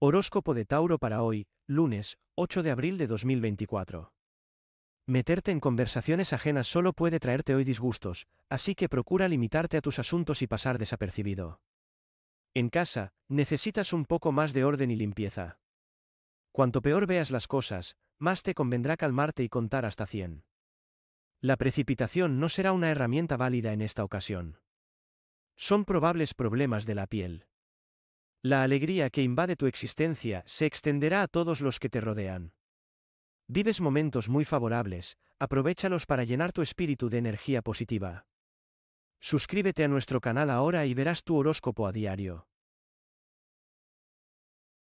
Horóscopo de Tauro para hoy, lunes, 8 de abril de 2024. Meterte en conversaciones ajenas solo puede traerte hoy disgustos, así que procura limitarte a tus asuntos y pasar desapercibido. En casa, necesitas un poco más de orden y limpieza. Cuanto peor veas las cosas, más te convendrá calmarte y contar hasta 100. La precipitación no será una herramienta válida en esta ocasión. Son probables problemas de la piel. La alegría que invade tu existencia se extenderá a todos los que te rodean. Vives momentos muy favorables, aprovechalos para llenar tu espíritu de energía positiva. Suscríbete a nuestro canal ahora y verás tu horóscopo a diario.